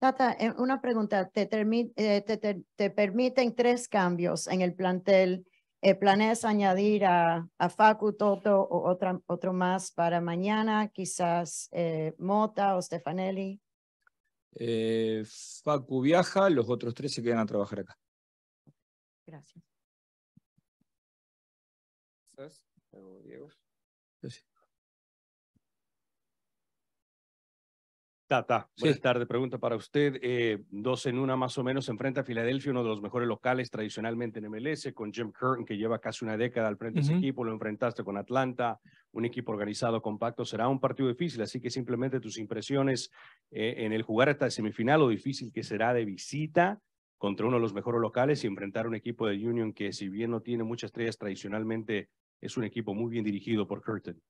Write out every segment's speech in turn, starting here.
Tata, eh, una pregunta. Eh, te, permiten tres cambios en el plantel. Eh, ¿Planeas añadir a, Facu, Toto o otro más para mañana? Quizás Mota o Stefanelli. Facu viaja, los otros tres se quedan a trabajar acá. Gracias. Tata, buenas tardes. Pregunta para usted. Eh, dos en una más o menos enfrenta a Filadelfia, uno de los mejores locales tradicionalmente en MLS, con Jim Curtin, que lleva casi una década al frente de ese equipo. Lo enfrentaste con Atlanta, un equipo organizado, compacto. Será un partido difícil, así que simplemente tus impresiones eh, en el jugar hasta el semifinal, lo difícil que será de visita contra uno de los mejores locales y enfrentar un equipo de Union que, si bien no tiene muchas estrellas tradicionalmente, es un equipo muy bien dirigido por Curtin.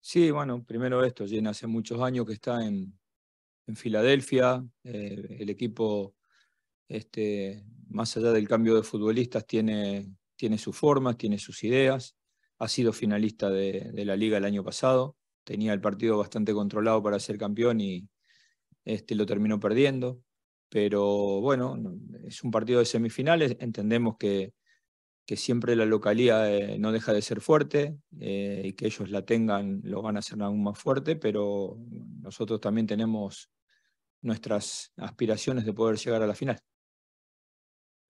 Sí, bueno, primero esto, Jen, hace muchos años que está en, en Filadelfia, eh, el equipo, este, más allá del cambio de futbolistas, tiene, tiene sus formas, tiene sus ideas, ha sido finalista de, la liga el año pasado, tenía el partido bastante controlado para ser campeón y este, lo terminó perdiendo, pero bueno, es un partido de semifinales, entendemos que, siempre la localía eh, no deja de ser fuerte eh, y que ellos la tengan lo van a hacer aún más fuerte, pero nosotros también tenemos nuestras aspiraciones de poder llegar a la final.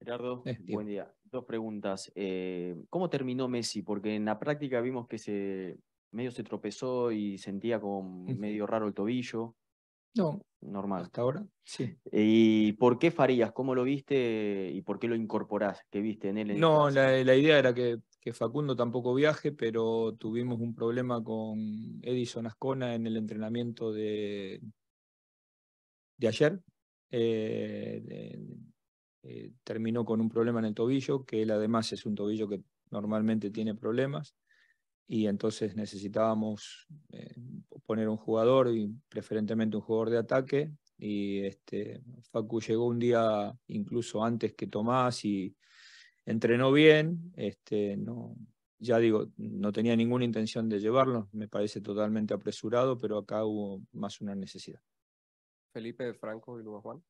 Gerardo, buen día. Dos preguntas. Eh, ¿Cómo terminó Messi? Porque en la práctica vimos que se medio se tropezó y sentía como medio raro el tobillo. No. Normal. Hasta ahora, sí. ¿Y por qué Farías? ¿Cómo lo viste y por qué lo incorporás? ¿Qué viste en él? no, la, idea era que, que, Facundo tampoco viaje, pero tuvimos un problema con Edison Ascona en el entrenamiento de, de ayer. Eh, eh, terminó con un problema en el tobillo, que él además es un tobillo que normalmente tiene problemas, y entonces necesitábamos eh, poner un jugador, y preferentemente un jugador de ataque, y este, Facu llegó un día incluso antes que Tomás y entrenó bien, este, no, ya digo, no tenía ninguna intención de llevarlo, me parece totalmente apresurado, pero acá hubo más una necesidad. Felipe Franco y luego Juan.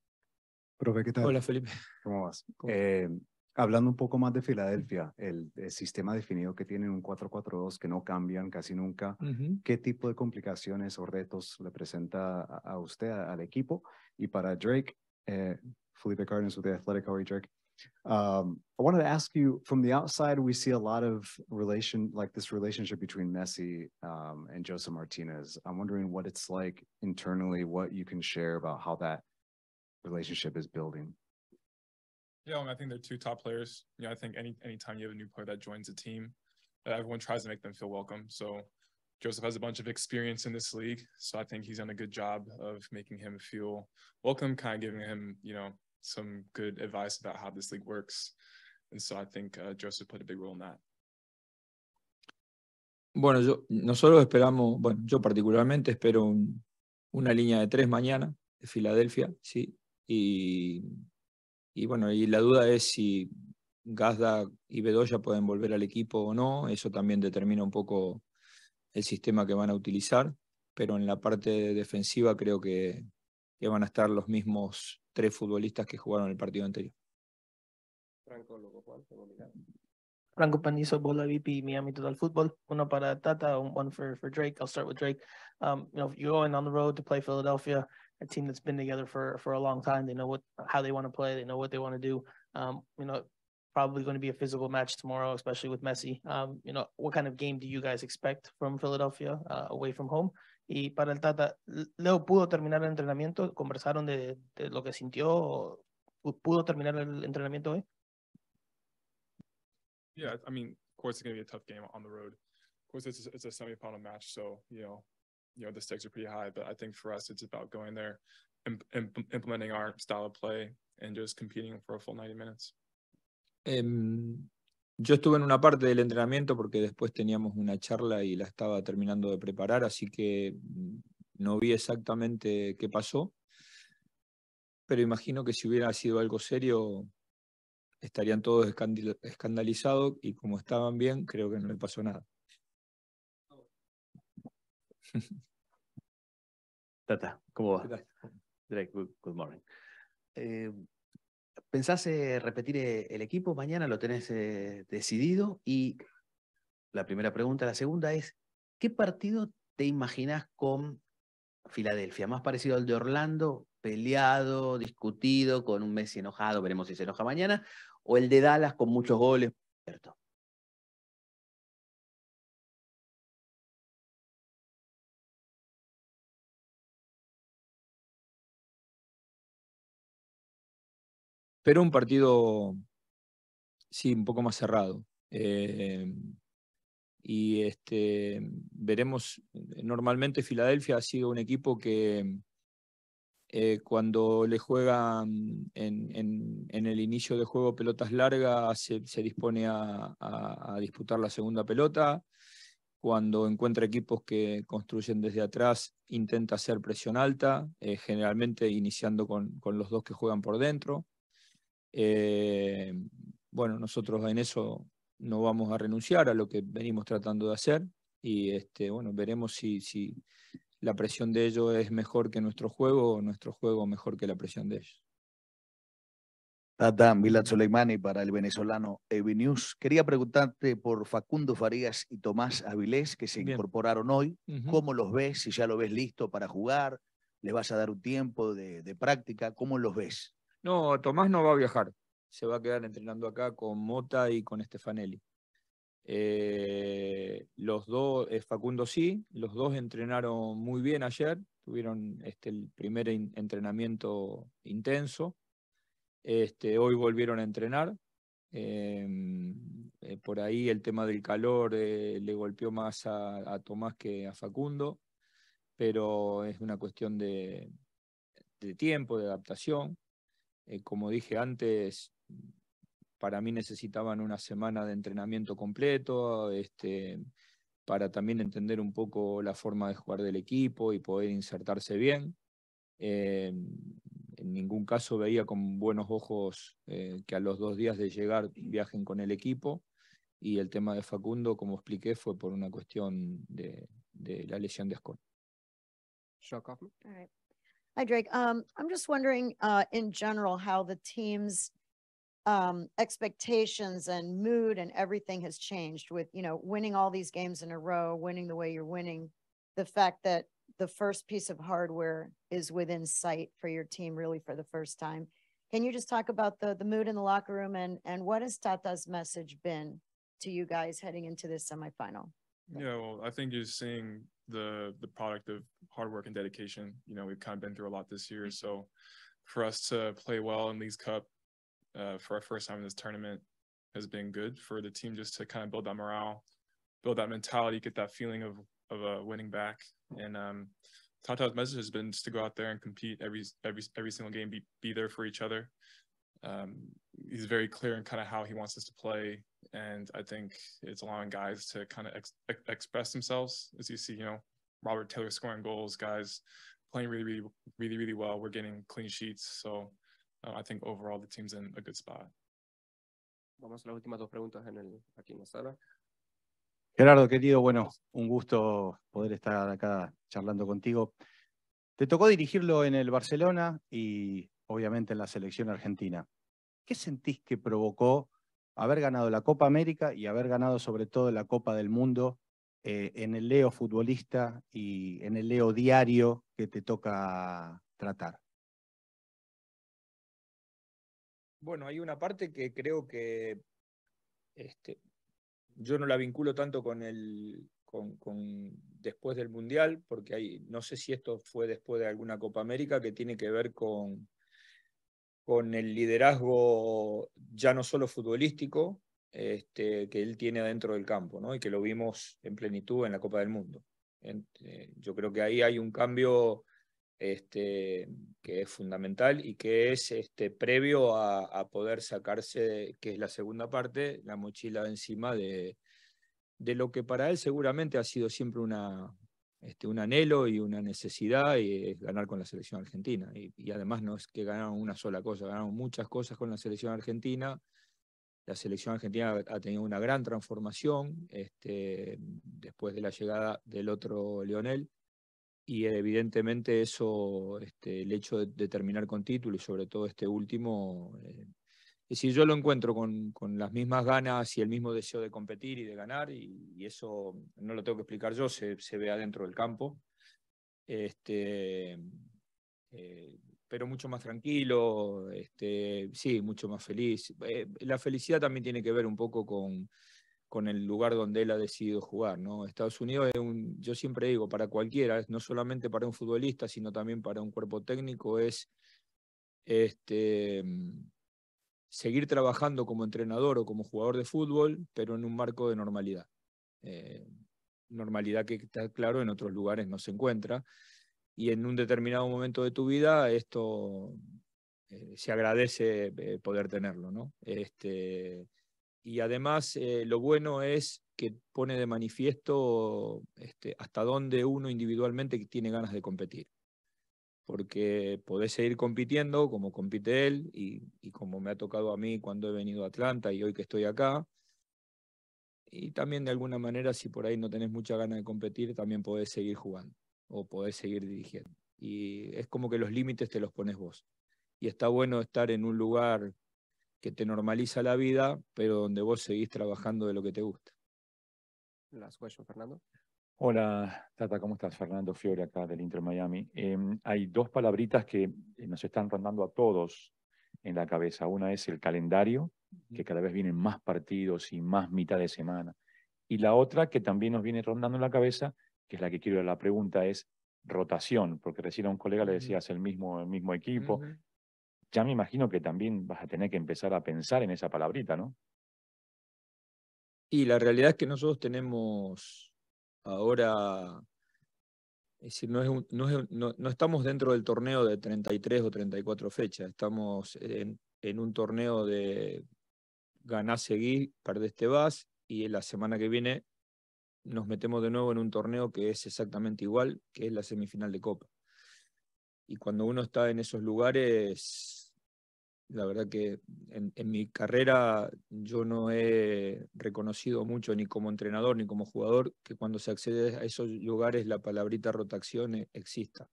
Profe, ¿qué tal? Hola, Felipe. ¿Cómo vas? Eh, hablando un poco más de Filadelfia, el, sistema definido que tienen un 4-4-2 que no cambian casi nunca, ¿qué tipo de complicaciones o retos le presenta a, usted, al equipo? Y para Drake, eh, Felipe Cardinals de Athletic, Hoy, Drake, Um, I wanted to ask you from the outside, we see a lot of relation, like this relationship between Messi um, and Jose Martinez. I'm wondering what it's like internally, what you can share about how that relationship is building. Yeah, I, mean, I think they're two top players. You know, I think any anytime you have a new player that joins a team, uh, everyone tries to make them feel welcome. So Joseph has a bunch of experience in this league, so I think he's done a good job of making him feel welcome, kind of giving him, you know, some good advice about how this league works. And so I think uh, Joseph a big role in that. Bueno, yo, nosotros esperamos, bueno, yo particularmente espero una línea de tres mañana de Filadelfia, sí. Y, y bueno, y la duda es si Gazda y Bedoya pueden volver al equipo o no. Eso también determina un poco el sistema que van a utilizar. Pero en la parte defensiva creo que, que van a estar los mismos tres futbolistas que jugaron el partido anterior. Franco Loco Juan, Franco Panizo, Bola VP, Miami Total Football. Uno para Tata, one for, for Drake. I'll start with Drake. Um, you know, you're going on the road to play Philadelphia, a team that's been together for for a long time. They know what how they want to play. They know what they want to do. Um, you know, probably going to be a physical match tomorrow, especially with Messi. Um, you know, what kind of game do you guys expect from Philadelphia uh, away from home? Y para el Tata, Leo pudo terminar el entrenamiento, conversaron de, de lo que sintió, pudo terminar el entrenamiento hoy. Yeah, I mean, of course, it's going to be a tough game on the road. Of course, it's a, it's a match, so you know, you know the stakes are pretty high. But I think for us, it's about going there, imp- implementing our style of play, and just competing for a full ninety minutes. Em, yo estuve en una parte del entrenamiento porque después teníamos una charla y la estaba terminando de preparar, así que mm, no vi exactamente qué pasó, pero imagino que si hubiera sido algo serio estarían todos escandalizados y como estaban bien, creo que no le pasó nada. Tata, ¿cómo va? good, morning. Eh, ¿Pensás eh, repetir eh, el equipo mañana? ¿Lo tenés eh, decidido? Y la primera pregunta, la segunda es, ¿qué partido te imaginas con Filadelfia? Más parecido al de Orlando, peleado, discutido, con un Messi enojado, veremos si se enoja mañana, o el de Dallas con muchos goles. Cierto. Pero un partido, sí, un poco más cerrado. Eh, y este, veremos, normalmente Filadelfia ha sido un equipo que eh, cuando le juegan en, el inicio de juego pelotas largas, se, dispone a, disputar la segunda pelota. Cuando encuentra equipos que construyen desde atrás, intenta hacer presión alta, eh, generalmente iniciando con los dos que juegan por dentro. Eh, bueno, nosotros en eso no vamos a renunciar a lo que venimos tratando de hacer y este, bueno, veremos si, si la presión de ellos es mejor que nuestro juego o nuestro juego mejor que la presión de ellos. Tata Milad Soleimani para el venezolano EV News. Quería preguntarte por Facundo Farías y Tomás Avilés, que se incorporaron hoy. ¿Cómo los ves? Si ya lo ves listo para jugar, ¿les vas a dar un tiempo de, de práctica? ¿Cómo los ves? No, Tomás no va a viajar. Se va a quedar entrenando acá con Mota y con Stefanelli. Eh, los dos, eh, Facundo sí, los dos entrenaron muy bien ayer, tuvieron este, el primer entrenamiento intenso. Este, hoy volvieron a entrenar. Em, eh, por ahí el tema del calor le golpeó más a, Tomás que a Facundo, pero es una cuestión de tiempo, de adaptación. Eh, como dije antes, para mí necesitaban una semana de entrenamiento completo, este, para también entender un poco la forma de jugar del equipo y poder insertarse bien. Eh, en ningún caso veía con buenos ojos eh, que a los dos días de llegar viajen con el equipo. Y el tema de Facundo, como expliqué, fue por una cuestión de, la lesión de Ascón. Hi, Drake. Um, I'm just wondering uh, in general how the team's um, expectations and mood and everything has changed with, you know, winning all these games in a row, winning the way you're winning, the fact that the first piece of hardware is within sight for your team really for the first time. Can you just talk about the, the mood in the locker room and, and what has Tata's message been to you guys heading into this semifinal? You know, I think you're seeing the the product of hard work and dedication. You know, we've kind of been through a lot this year, so for us to play well in League's Cup uh, for our first time in this tournament has been good for the team just to kind of build that morale, build that mentality, get that feeling of of uh, winning back. And um, Tata's message has been just to go out there and compete every every every single game, be be there for each other. Um, he's very clear in kind of how he wants us to play and I think it's allowing guys to kind of ex- express themselves. As you see, you know, Robert Taylor scoring goals, guys playing really, really, really, really well. We're getting clean sheets, so uh, I think overall the team's in a good spot. Vamos a las últimas dos preguntas en el, aquí en la sala. Gerardo, querido, bueno, un gusto poder estar acá charlando contigo. Te tocó dirigirlo en el Barcelona y obviamente en la selección argentina. ¿Qué sentís que provocó haber ganado la Copa América y haber ganado sobre todo la Copa del Mundo eh, en el leo futbolista y en el leo diario que te toca tratar. Bueno, hay una parte que creo que este, yo no la vinculo tanto con el con, con, después del mundial, porque no sé si esto fue después de alguna Copa América que tiene que ver con con el liderazgo ya no solo futbolístico este, que él tiene dentro del campo, ¿no? y que lo vimos en plenitud en la Copa del Mundo. Eh, yo creo que ahí hay un cambio este, que es fundamental y que es este, previo a, poder sacarse, que es la segunda parte, la mochila encima de lo que para él seguramente ha sido siempre una, este, un anhelo y una necesidad y es ganar con la selección argentina. Y, además no es que ganaron una sola cosa, ganaron muchas cosas con la selección argentina. La selección argentina ha tenido una gran transformación este, después de la llegada del otro Lionel y evidentemente eso, este, el hecho de, terminar con título y sobre todo este último, eh, y si yo lo encuentro con, las mismas ganas y el mismo deseo de competir y de ganar, y, eso no lo tengo que explicar yo, se, se ve adentro del campo. Este, eh, pero mucho más tranquilo, este, sí, mucho más feliz. Eh, la felicidad también tiene que ver un poco con, el lugar donde él ha decidido jugar. ¿no? Estados Unidos es un, yo siempre digo, para cualquiera, no solamente para un futbolista, sino también para un cuerpo técnico, es este, seguir trabajando como entrenador o como jugador de fútbol, pero en un marco de normalidad. Eh, normalidad que está claro en otros lugares no se encuentra. Y en un determinado momento de tu vida esto eh, se agradece eh, poder tenerlo. ¿no? Este, y además lo bueno es que pone de manifiesto este, hasta dónde uno individualmente tiene ganas de competir porque podés seguir compitiendo como compite él y, como me ha tocado a mí cuando he venido a Atlanta y hoy que estoy acá. Y también de alguna manera, si por ahí no tenés mucha gana de competir, también podés seguir jugando o podés seguir dirigiendo. Y es como que los límites te los pones vos. Y está bueno estar en un lugar que te normaliza la vida, pero donde vos seguís trabajando de lo que te gusta. Las huellas, Fernando. Hola, Tata, ¿cómo estás? Fernando Fiore acá del Inter Miami. Em, hay dos palabritas que eh, nos están rondando a todos en la cabeza. Una es el calendario, que cada vez vienen más partidos y más mitad de semana. Y la otra que también nos viene rondando en la cabeza, que es la que quiero la pregunta, es rotación, porque recién a un colega le decías el mismo, el mismo equipo. Ya me imagino que también vas a tener que empezar a pensar en esa palabrita, ¿no? Y la realidad es que nosotros tenemos Ahora, no, estamos dentro del torneo de 33 o 34 fechas, estamos en, un torneo de ganás, seguís, perdés, te vas, y la semana que viene nos metemos de nuevo en un torneo que es exactamente igual, que es la semifinal de Copa. Y cuando uno está en esos lugares, la verdad que en, mi carrera yo no he reconocido mucho ni como entrenador ni como jugador que cuando se accede a esos lugares la palabrita rotación eh, exista.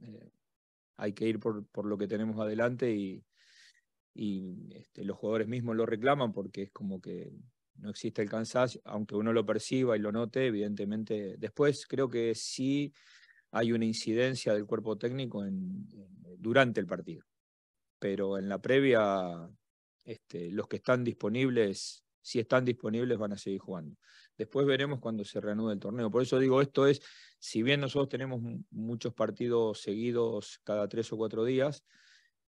Eh, hay que ir por, lo que tenemos adelante y, y este, los jugadores mismos lo reclaman porque es como que no existe el cansancio, aunque uno lo perciba y lo note, evidentemente. Después creo que sí hay una incidencia del cuerpo técnico durante el partido pero en la previa este, los que están disponibles, si están disponibles, van a seguir jugando. Después veremos cuando se reanude el torneo. Por eso digo, esto es, si bien nosotros tenemos muchos partidos seguidos cada tres o cuatro días,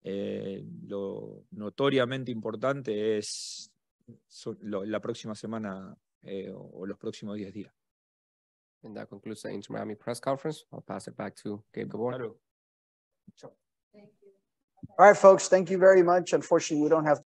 eh, lo notoriamente importante es la próxima semana eh, o, los próximos diez días. And Miami press conference. pass it back Gabe Gabor. All right, folks, thank you very much. Unfortunately, we don't have